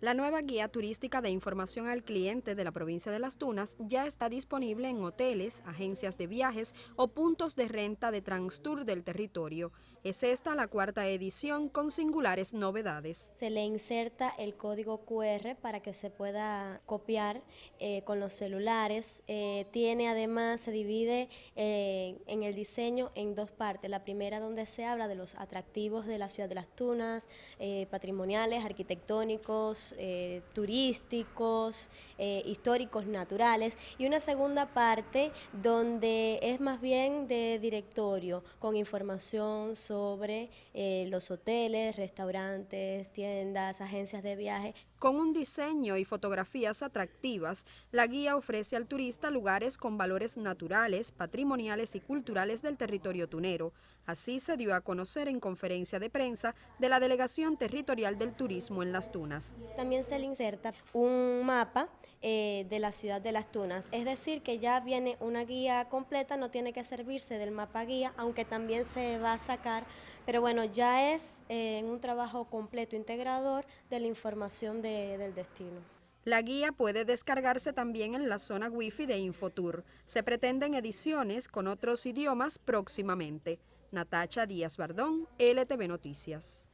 La nueva guía turística de información al cliente de la provincia de Las Tunas ya está disponible en hoteles, agencias de viajes o puntos de renta de TransTour del territorio. Es esta la cuarta edición con singulares novedades. Se le inserta el código QR para que se pueda copiar eh, con los celulares. Eh, tiene además, se divide eh, en el diseño en dos partes. La primera donde se habla de los atractivos de la ciudad de Las Tunas, patrimoniales, arquitectónicos eh, turísticos, eh, históricos, naturales, y una segunda parte donde es más bien de directorio, con información sobre eh, los hoteles, restaurantes, tiendas, agencias de viaje. Con un diseño y fotografías atractivas, la guía ofrece al turista lugares con valores naturales, patrimoniales y culturales del territorio tunero. Así se dio a conocer en conferencia de prensa de la Delegación Territorial del Turismo en las Tunas también se le inserta un mapa eh, de la ciudad de Las Tunas. Es decir, que ya viene una guía completa, no tiene que servirse del mapa guía, aunque también se va a sacar, pero bueno, ya es eh, un trabajo completo, integrador de la información del destino. La guía puede descargarse también en la zona wifi de Infotour. Se pretenden ediciones con otros idiomas próximamente. Natacha Díaz Bardón, LTV Noticias.